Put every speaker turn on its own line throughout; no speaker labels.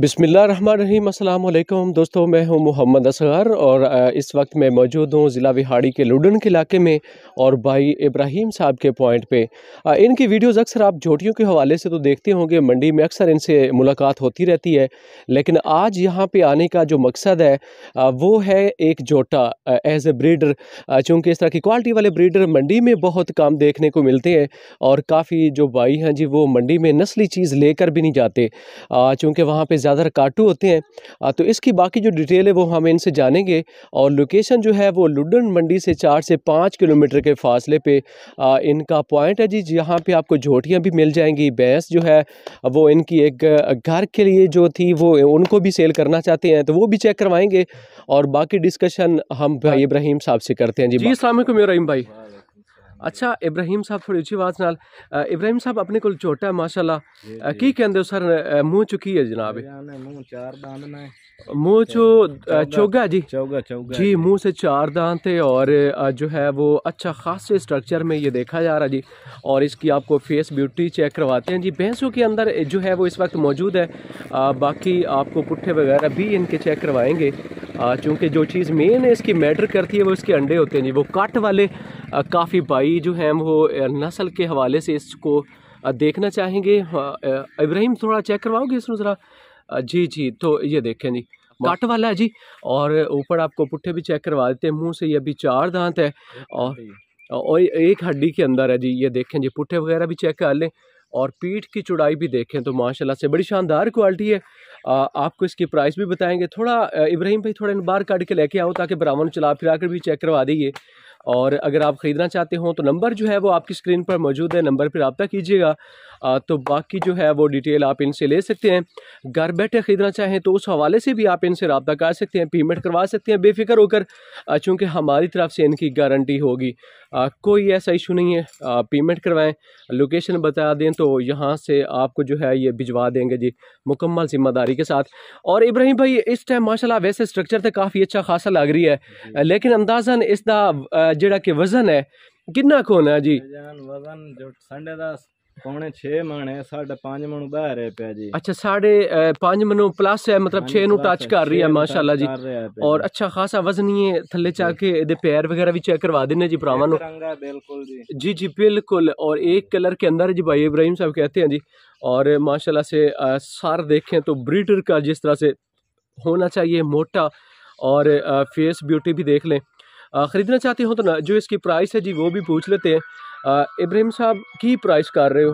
बिसमीम अल्लाम दोस्तों मैं हूं मोहम्मद असगर और इस वक्त मैं मौजूद हूं ज़िला विहाड़ी के लुडन के इलाके में और भाई इब्राहिम साहब के पॉइंट पे इनकी वीडियोस अक्सर आप झोटियों के हवाले से तो देखते होंगे मंडी में अक्सर इनसे मुलाकात होती रहती है लेकिन आज यहाँ पे आने का जो मकसद है वो है एक झोटा एज ए ब्रीडर चूँकि इस तरह की क्वालिटी वाले ब्रीडर मंडी में बहुत काम देखने को मिलते हैं और काफ़ी जो भाई हैं जी वो मंडी में नस्ली चीज़ लेकर भी नहीं जाते चूँकि वहाँ पर ज़्यादातर काटू होते हैं तो इसकी बाकी जो डिटेल है वो हम इनसे जानेंगे और लोकेशन जो है वो लुडन मंडी से चार से पाँच किलोमीटर के फासले पे इनका पॉइंट है जी यहाँ पे आपको झोटियाँ भी मिल जाएंगी बैंस जो है वो इनकी एक घर के लिए जो थी वो उनको भी सेल करना चाहते हैं तो वो भी चेक करवाएँगे और बाकी डिस्कशन हम भाई इब्राहिम साहब से करते हैं जी जी सामकुम इब्राहिम भाई अच्छा इब्राहिम साहब थोड़ी ਉੱਚੀ ਆਵਾਜ਼ ਨਾਲ ਇਬਰਾਹੀਮ ਸਾਹਿਬ ਆਪਣੇ ਕੋਲ ਝੋਟਾ ਹੈ की ਕੀ सर मुंह ਸਰ ਮੂੰਹ ਚੁਕੀ ਹੈ ਜਨਾਬ
ਮੂੰਹ ਚਾਰ ਦਾਨ ਨੇ
ਮੂੰਹ ਚੋ जी चौगा चौगा जी मुंह से चार दांत है और जो है वो अच्छा से स्ट्रक्चर में ये देखा जा रहा जी और इसकी आपको फेस ब्यूटी चेक करवाते हैं जी भैंसों के अंदर जो है वो इस वक्त मौजूद है बाकी आपको पुट्ठे वगैरह भी इनके चेक करवाएंगे चूँकि जो चीज़ मेन है इसकी मैटर करती है वो इसके अंडे होते हैं जी वो काट वाले काफ़ी भाई जो हैं वो नस्ल के हवाले से इसको देखना चाहेंगे इब्राहिम थोड़ा चेक करवाओगे इसमें ज़रा जी जी तो ये देखें जी काट वाला है जी और ऊपर आपको पुट्ठे भी चेक करवा देते हैं मुँह से ये अभी चार दांत है और और एक हड्डी के अंदर है जी ये देखें जी पुट्ठे वगैरह भी चेक कर लें और पीठ की चौड़ाई भी देखें तो माशाल्लाह से बड़ी शानदार क्वालिटी है आ, आपको इसकी प्राइस भी बताएंगे थोड़ा इब्राहिम भाई थोड़ा बाहर काट के लेके आओ ताकि ब्राह्मण चला फिरा कर भी चेक करवा दीजिए और अगर आप ख़रीदना चाहते हो तो नंबर जो है वो आपकी स्क्रीन पर मौजूद है नंबर पर रबता कीजिएगा तो बाकी जो है वो डिटेल आप इनसे ले सकते हैं घर बैठे ख़रीदना चाहें तो उस हवाले से भी आप इनसे रबता कर सकते हैं पेमेंट करवा सकते हैं बेफिक्र होकर चूँकि हमारी तरफ से इनकी गारंटी होगी कोई ऐसा इशू नहीं है पेमेंट करवाएँ लोकेशन बता दें तो यहाँ से आपको जो है ये भिजवा देंगे जी मुकम्मल ज़िम्मेदारी के साथ और इब्राहिम भाई इस टाइम माशाल्लाह वैसे स्ट्रक्चर तो काफ़ी अच्छा खासा लग रही है लेकिन अंदाजन इसका जेड़ा के वजन है किन्ना को होना जी
वजन जो संडे दा पौने 6 माने 5.5 मणो दा रे पे जी
अच्छा 5.5 मणो प्लस है मतलब 6 नु टच कर रही है माशाल्लाह जी और अच्छा खासा वजनी है ਥੱਲੇ ਚਾ ਕੇ ਇਹਦੇ ਪੈਰ ਵਗੈਰਾ ਵੀ ਚੈੱਕ ਕਰਵਾ ਦਿੰਨੇ ਜੀ ਭਰਾਵਾਂ ਨੂੰ
ਰੰਗਾ ਬਿਲਕੁਲ ਜੀ
ਜੀ ਜੀ ਬਿਲਕੁਲ ਔਰ ਇੱਕ ਕਲਰ ਕੇ ਅੰਦਰ ਜੀ ਭਾਈ ਇਬਰਾਹਿਮ ਸਾਹਿਬ ਕਹਤੇ ਹਾਂ ਜੀ और माशाल्लाह से आ, सार देखें तो ब्रीडर का जिस तरह से होना चाहिए मोटा और फेस ब्यूटी भी देख लें ख़रीदना चाहते हो तो ना जो इसकी प्राइस है जी वो भी पूछ लेते हैं इब्राहिम साहब की प्राइस कर रहे हो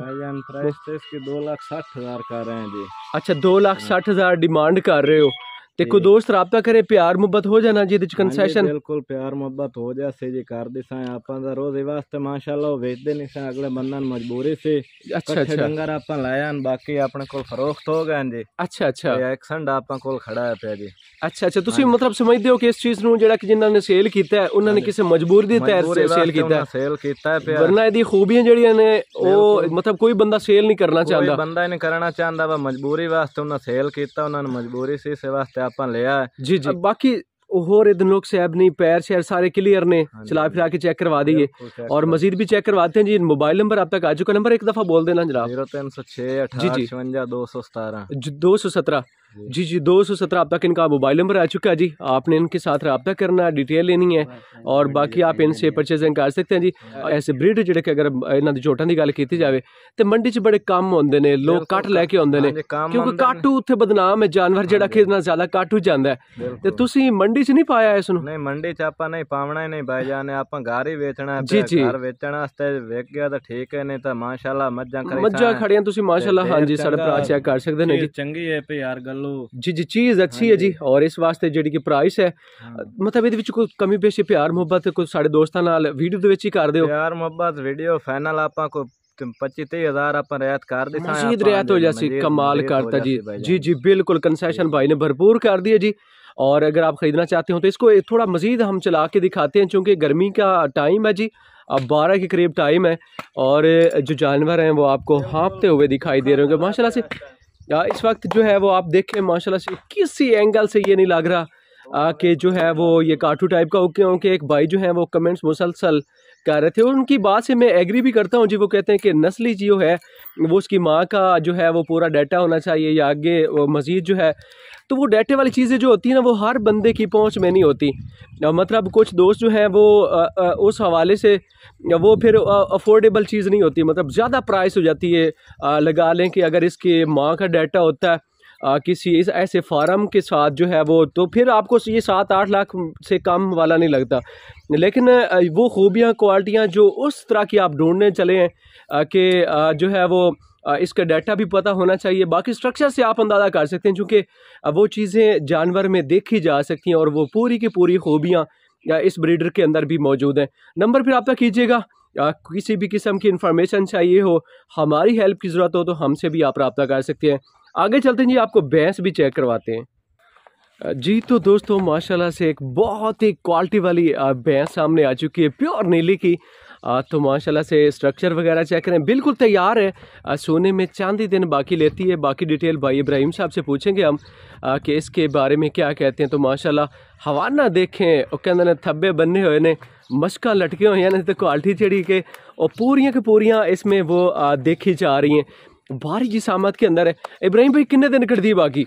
प्राइस तो इसके दो लाख साठ हज़ार कर रहे हैं जी अच्छा दो लाख साठ हज़ार डिमांड कर रहे हो ਤੇ ਕੋਈ ਦੋਸਤ ਰابطਾ ਕਰੇ ਪਿਆਰ ਮੁਹੱਬਤ ਹੋ ਜਾਣਾ ਜਿਹਦੇ ਚ ਕੰਸੈਸ਼ਨ
ਬਿਲਕੁਲ ਪਿਆਰ ਮੁਹੱਬਤ ਹੋ ਜਾਸੇ ਜੇ ਕਰਦੇ ਸਾਂ ਆਪਾਂ ਦਾ ਰੋਜ਼ੇ ਵਾਸਤੇ ਮਾਸ਼ਾਅੱਲਾ ਉਹ ਵੇਚਦੇ ਨਹੀਂ ਸਾਂ ਅਗਲੇ ਬੰਦਾਂ ਨੂੰ ਮਜਬੂਰੀ ਸੀ ਅੱਛਾ ਅੱਛਾ ਡੰਗਰ ਆਪਾਂ ਲਾਇਆ ਹਨ ਬਾਕੀ ਆਪਣੇ ਕੋਲ ਫਰੋਖਤ ਹੋ ਗਏ ਜੀ ਅੱਛਾ ਅੱਛਾ ਇਹ ਇੱਕ ਸੰਡਾ ਆਪਾਂ ਕੋਲ ਖੜਾ ਹੈ ਪਿਆ ਜੀ
ਅੱਛਾ ਅੱਛਾ ਤੁਸੀਂ ਮਤਲਬ ਸਮਝਦੇ ਹੋ ਕਿ ਇਸ ਚੀਜ਼ ਨੂੰ ਜਿਹੜਾ ਕਿ ਜਿਨ੍ਹਾਂ ਨੇ ਸੇਲ ਕੀਤਾ ਹੈ ਉਹਨਾਂ ਨੇ ਕਿਸੇ ਮਜਬੂਰੀ ਦੇ ਤਹਿਤ ਸੇਲ ਕੀਤਾ ਹੈ
ਸੇਲ ਕੀਤਾ ਹੈ ਪਿਆ ਵਰਨਾ
ਇਹਦੀ ਖੂਬੀਆਂ ਜਿਹੜੀਆਂ ਨੇ ਉਹ ਮਤਲਬ ਕੋਈ ਬੰਦਾ ਸੇਲ ਨਹੀਂ ਕਰਨਾ ਚਾਹੁੰਦਾ ਕੋਈ ਬੰਦਾ
ਇਹਨੇ ਕਰਨਾ ਚਾਹੁੰਦਾ ਵਾ ਮਜਬੂਰੀ ਵਾਸਤੇ ਉਹਨਾਂ ਸੇਲ ਕੀਤਾ ਉਹਨਾਂ ਨੂੰ ਮਜਬੂਰੀ ਸੀ ਸੇ ਵਾਸਤੇ अपन लिया जी
जी बाकी होर लोग सैब नहीं पैर शैर सारे क्लियर ने चला फिरा के चेक करवा दिए और मजीद भी चेक करवाते हैं जी मोबाइल नंबर आप तक आ चुका नंबर एक दफा बोल देना जनाब जीरो तीन सौ छः जी दो सौ सत्रह जी जी दो सौ सत्रह अब तक इनका मोबाइल नंबर आ चुका है जी आपने इनके साथ रबता करना है डिटेल लेनी है और ਬਾਕੀ ਆਪ ਇਨਸੇ ਪਰਚੇਸਿੰਗ ਕਰ ਸਕਦੇ ਆ ਜੀ ਐਸੇ ਬਰੀਡ ਜਿਹੜੇ ਕਿ ਅਗਰ ਇਹਨਾਂ ਦੀ ਝੋਟਾਂ ਦੀ ਗੱਲ ਕੀਤੀ ਜਾਵੇ ਤੇ ਮੰਡੀ 'ਚ ਬੜੇ ਕੰਮ ਹੁੰਦੇ ਨੇ ਲੋਕ ਕੱਟ ਲੈ ਕੇ ਆਉਂਦੇ ਨੇ ਕਿਉਂਕਿ ਕਾਟੂ ਉੱਥੇ ਬਦਨਾਮ ਹੈ ਜਾਨਵਰ ਜਿਹੜਾ ਕਿ ਇਤਨਾ ਜ਼ਿਆਦਾ ਕਾਟੂ ਜਾਂਦਾ ਤੇ ਤੁਸੀਂ ਮੰਡੀ 'ਚ ਨਹੀਂ ਪਾਇਆ ਇਸ ਨੂੰ ਨਹੀਂ ਮੰਡੀ 'ਚ ਆਪਾਂ ਨਹੀਂ ਪਾਵਣਾ ਹੀ ਨਹੀਂ ਬਾਈ ਜਾਨ ਆਪਾਂ ਘਰ ਹੀ ਵੇਚਣਾ ਹੈ ਘਰ
ਵੇਚਣ ਵਾਸਤੇ ਵੇਚ ਗਿਆ ਤਾਂ ਠੀਕ ਹੈ ਨਹੀਂ ਤਾਂ ਮਾਸ਼ਾਅੱਲਾ ਮੱਝਾਂ ਖੜੀਆਂ ਮੱਝਾਂ ਖੜੀਆਂ ਤੁਸੀਂ ਮਾਸ਼ਾਅੱਲਾ ਹਾਂਜੀ ਸਾਡੇ ਭਰਾ ਚੈੱਕ ਕਰ ਸਕਦੇ ਨੇ ਜੀ
ਚੰਗੀ ਹੈ ਪਈ ਯਾਰ ਗੱਲ लो जी जी चीज अच्छी हाँ है जी और इस वास्ते ਜਿਹੜੀ ਕਿ ਪ੍ਰਾਈਸ ਹੈ ਮਤਲਬ ਇਹਦੇ ਵਿੱਚ ਕੋਈ ਕਮੀ ਪੇਸ਼ੀ ਪਿਆਰ ਮੁਹੱਬਤ ਕੋਈ ਸਾਡੇ ਦੋਸਤਾਂ ਨਾਲ ਵੀਡੀਓ ਦੇ ਵਿੱਚ ਹੀ ਕਰ ਦਿਓ ਪਿਆਰ
ਮੁਹੱਬਤ ਵੀਡੀਓ ਫਾਈਨਲ ਆਪਾਂ ਕੋ 25000 ਆਪਾਂ ਰਿਆਇਤ ਕਰ ਦਿੱਤਾ ਹੋ ਜਾਸੀ ਕਮਾਲ करता जी
जी जी बिल्कुल कंसेशन भाई ने भरपूर कर दिया जी और अगर आप ख़रीदना चाहते हो तो इसको थोड़ा मज़ीद हम चला के दिखाते हैं चूँकि गर्मी का टाइम है जी अब बारह के करीब टाइम है और जो जानवर हैं वो आपको हाँपते हुए दिखाई दे रहे होंगे माशाल्लाह से इस वक्त जो है वो आप देखें माशाल्लाह से किसी एंगल से ये नहीं लग रहा कि जो है वो ये कार्टू टाइप का हो क्योंकि एक भाई जो है वो कमेंट्स मुसलसल कर रहे थे और उनकी बात से मैं एग्री भी करता हूँ जी वो कहते हैं कि नस्ली जो है वो उसकी माँ का जो है वो पूरा डाटा होना चाहिए या आगे मज़ीद जो है तो वो डाटे वाली चीज़ें जो होती हैं ना वो हर बंदे की पहुँच में नहीं होती मतलब कुछ दोस्त जो हैं वो आ, आ, उस हवाले से वो फिर अफोर्डेबल चीज़ नहीं होती मतलब ज़्यादा प्राइस हो जाती है आ, लगा लें कि अगर इसके माँ का डाटा होता है आ, किसी इस ऐसे फार्म के साथ जो है वो तो फिर आपको ये सात आठ लाख से कम वाला नहीं लगता लेकिन वो खूबियाँ क्वालिटियाँ जो उस तरह की आप ढूंढने चले हैं कि जो है वो इसका डाटा भी पता होना चाहिए बाकी स्ट्रक्चर से आप अंदाज़ा कर सकते हैं चूँकि वो चीज़ें जानवर में देखी जा सकती हैं और वो पूरी की पूरी खूबियाँ इस ब्रीडर के अंदर भी मौजूद हैं नंबर फिर रबता कीजिएगा किसी भी किस्म की इंफॉर्मेशन चाहिए हो हमारी हेल्प की ज़रूरत हो तो हमसे भी आप रबता कर सकते हैं आगे चलते हैं जी आपको भैंस भी चेक करवाते हैं जी तो दोस्तों माशाल्लाह से एक बहुत ही क्वालिटी वाली भैंस सामने आ चुकी है प्योर नीली की तो माशाल्लाह से स्ट्रक्चर वगैरह चेक करें बिल्कुल तैयार है सोने में चांदी दिन बाकी लेती है बाकी डिटेल भाई इब्राहिम साहब से पूछेंगे हम कि इसके बारे में क्या कहते हैं तो माशाल्लाह हवाना देखें और कहते ने थब्बे बने हुए ने मशक लटके हुए हैं तो क्वालिटी चढ़ी के और पूरियाँ की पूरियाँ इसमें वो देखी जा रही हैं भारी जी सामत के अंदर है इब्राहिम भाई किन्ने दिन कट दिए बाकी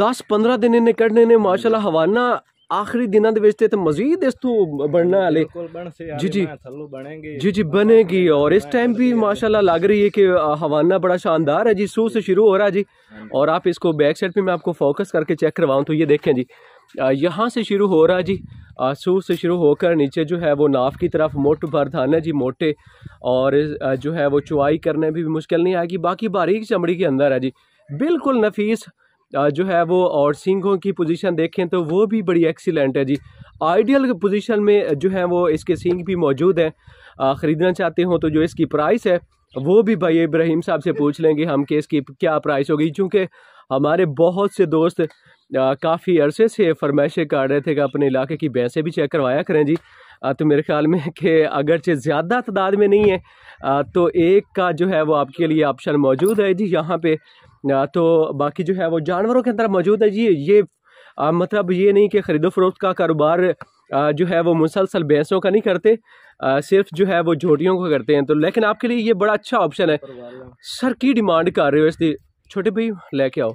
दस पंद्रह दिन इन्हें कटने ने माशाल्लाह हवाना आखिरी दिन ਦੇ ਵਿੱਚ ਤੇ ਤੇ वाले जी जी जी जी ਜੀ ਜੀ ਥੱਲੋਂ ਬਣेंगे टाइम भी माशाल्लाह लग रही है कि हवाना बड़ा शानदार है जी सू से शुरू हो रहा है जी हाँ और आप इसको बैक साइड पे मैं आपको फोकस करके चेक करवाऊँ तो ये देखें जी यहाँ से शुरू हो रहा है जी सू से शुरू होकर नीचे जो है वो नाफ की तरफ मोट भर भरधाना जी मोटे और जो है वो चुवाई करने भी मुश्किल नहीं आएगी बाकी बारीक चमड़ी के अंदर है जी बिल्कुल नफीस जो है वो और सिंगों की पोजीशन देखें तो वो भी बड़ी एक्सीलेंट है जी आइडियल पोजीशन में जो है वो इसके सिंग भी मौजूद हैं ख़रीदना चाहते हो तो जो इसकी प्राइस है वो भी भाई इब्राहिम साहब से पूछ लेंगे हम कि इसकी क्या प्राइस होगी क्योंकि हमारे बहुत से दोस्त काफ़ी अरसे से फरमाइशें काट रहे थे कि अपने इलाके की भैंसें भी चेक करवाया करें जी आ, तो मेरे ख्याल में कि अगरचे ज़्यादा तादाद में नहीं है आ, तो एक का जो है वो आपके लिए ऑप्शन मौजूद है जी यहाँ पे तो बाकी जो है वो जानवरों के अंदर मौजूद है जी ये आ, मतलब ये नहीं कि ख़रीदो फरोख्त का कारोबार जो है वो मुसलसल भैंसों का नहीं करते आ, सिर्फ जो है वो झोटियों का करते हैं तो लेकिन आपके लिए ये बड़ा अच्छा ऑप्शन है सर की डिमांड कर रहे हो इसलिए छोटे भाई लेके आओ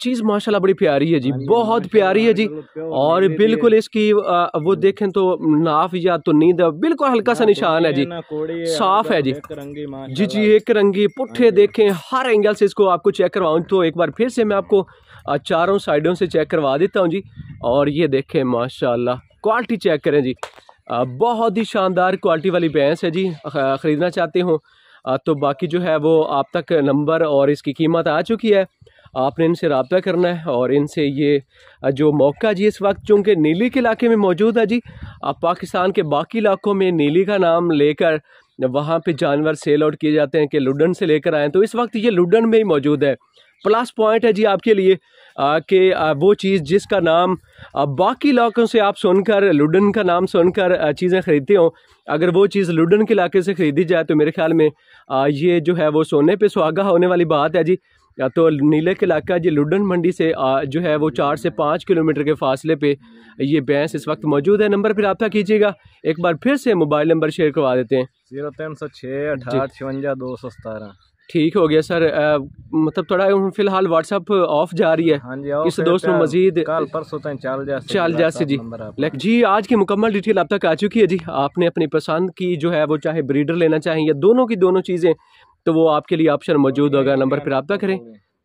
चीज़ माशाल्लाह बड़ी प्यारी है जी हाँ हाँ बहुत प्यारी है जी मतलब और बिल्कुल इसकी वो हाँ देखें तो नाफ या तो नींद बिल्कुल हल्का सा निशान है जी साफ है जी
मतलब
जी जी एक रंगी पुठे देखें हर एंगल से इसको आपको चेक करवाऊँ तो एक बार फिर से मैं आपको चारों साइडों से चेक करवा देता हूँ जी और ये देखें माशाल्लाह क्वालिटी चेक करें जी बहुत ही शानदार क्वालिटी वाली भैंस है जी ख़रीदना चाहते हो तो बाकी जो है वो आप तक नंबर और इसकी कीमत आ चुकी है आपने इनसे रबता करना है और इनसे ये जो मौका जी इस वक्त चूँकि नीली के इलाके में मौजूद है जी आप पाकिस्तान के बाकी इलाकों में नीली का नाम लेकर वहाँ पे जानवर सेल आउट किए जाते हैं कि लुडन से लेकर आएँ तो इस वक्त ये लुडन में ही मौजूद है प्लस पॉइंट है जी आपके लिए कि वो चीज़ जिसका नाम आ, बाकी इलाकों से आप सुनकर लुडन का नाम सुनकर चीज़ें ख़रीदते हो अगर वो चीज़ लुडन के इलाके से ख़रीदी जाए तो मेरे ख्याल में आ, ये जो है वो सोने पे सुहागा होने वाली बात है जी या तो नीले के इलाका जी लुडन मंडी से आ, जो है वो चार से पाँच किलोमीटर के फासले पे ये बैंस इस वक्त मौजूद है नंबर पर रबा कीजिएगा एक बार फिर से मोबाइल नंबर शेयर करवा देते हैं
जीरो तीन सौ छः अठारह छवंजा दो सौ सतारह
ठीक हो गया सर आ, मतलब थोड़ा फिलहाल व्हाट्सअप ऑफ जा रही है हाँ इस दोस्त में मजीद
चाल चाल जैसे जी
जी आज की मुकम्मल डिटेल अब तक आ चुकी है जी आपने अपनी पसंद की जो है वो चाहे ब्रीडर लेना चाहें या दोनों की दोनों चीज़ें तो वो आपके लिए ऑप्शन मौजूद होगा नंबर पर रबता करें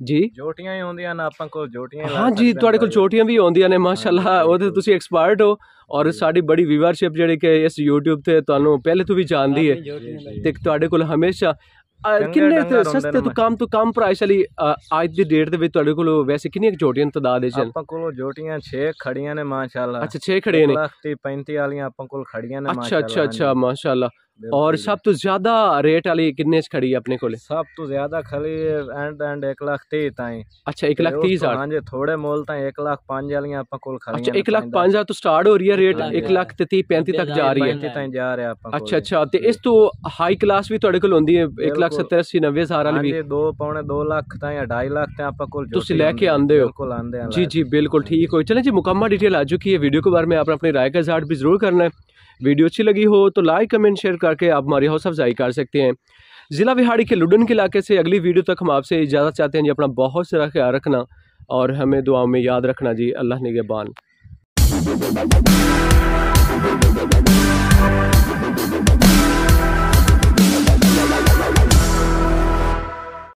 ਜੀ
ਜੋਟੀਆਂ ਹੀ ਹੁੰਦੀਆਂ ਨੇ ਆਪਾਂ ਕੋਲ ਜੋਟੀਆਂ ਹਾਂ ਜੀ ਤੁਹਾਡੇ ਕੋਲ
ਜੋਟੀਆਂ ਵੀ ਆਉਂਦੀਆਂ ਨੇ ਮਾਸ਼ਾਅੱਲਾ ਉਹਦੇ ਤੁਸੀਂ ਐਕਸਪਰਟ ਹੋ ਔਰ ਸਾਡੀ ਬੜੀ ਵਿਊਅਰਸ਼ਿਪ ਜਿਹੜੀ ਕਿ ਇਸ YouTube ਤੇ ਤੁਹਾਨੂੰ ਪਹਿਲੇ ਤੋਂ ਵੀ ਜਾਣਦੀ ਹੈ ਤੇ ਤੁਹਾਡੇ ਕੋਲ ਹਮੇਸ਼ਾ ਕਿੰਨੇ ਸਸਤੇ ਤੋਂ ਕੰਮ ਤੋਂ ਕੰਮ ਪ੍ਰਾਈਸ ਵਾਲੀ ਅੱਜ ਦੀ ਡੇਟ ਦੇ ਵਿੱਚ ਤੁਹਾਡੇ ਕੋਲ ਵੈਸੇ ਕਿੰਨੀਆਂ ਜੋਟੀਆਂ ਤਦਾਦ ਹੈ ਜੀ ਆਪਾਂ
ਕੋਲ ਜੋਟੀਆਂ 6 ਖੜੀਆਂ ਨੇ ਮਾਸ਼ਾਅੱਲਾ ਅੱਛਾ 6 ਖੜੀਆਂ ਨੇ 35 ਵਾਲੀਆਂ ਆਪਾਂ ਕੋਲ ਖੜੀਆਂ ਨੇ ਮਾਸ਼ਾਅੱਲਾ ਅੱਛਾ ਅੱਛਾ ਅੱਛਾ
ਮਾਸ਼ਾਅੱਲਾ और सब तो ज्यादा रेट वाली कितने खड़ी है अपने कोले सब
तो ज्यादा खड़ी एंड एंड एक लाख तीस ताई अच्छा एक लाख तीस हजार जी थोड़े मोल ताई एक लाख पांच वाली आपा कोल खड़ी अच्छा एक लाख पांच
हजार तो स्टार्ट हो रही है रेट एक लाख ते 35 तक जा रही है 35 ताई
जा रहा आपा अच्छा
अच्छा ते तो इस तो हाई क्लास भी ਤੁਹਾਡੇ ਕੋਲ ਹੁੰਦੀ ਹੈ 1 ਲੱਖ 70 80 90 ਹਜ਼ਾਰ ਵਾਲੀ ਵੀ ਹਾਂਜੀ
2 ਪੌਣੇ 2 ਲੱਖ ਤਾਂ ਜਾਂ 2.5 ਲੱਖ ਤਾਂ ਆਪਾਂ ਕੋਲ ਤੁਸੀਂ ਲੈ ਕੇ ਆਂਦੇ ਹੋ ਬਿल्कुल ਆਂਦੇ ਆ
ਜੀ ਜੀ ਬਿਲਕੁਲ ਠੀਕ ਹੋਈ ਚਲੇ ਜੀ ਮੁਕੰਮਲ ਡਿਟੇਲ ਆ ਚੁੱਕੀ ਹੈ ਵੀਡੀਓ का इजहार भी जरूर करना है वीडियो अच्छी लगी हो तो लाइक कमेंट शेयर करके आप हमारी हौसला अफजाई कर सकते हैं ज़िला बिहाड़ी के लुडन के इलाके से अगली वीडियो तक हम आपसे इजाज़त चाहते हैं जी अपना बहुत सारा ख्याल रखना और हमें दुआ में याद रखना जी अल्लाह ने निगेबान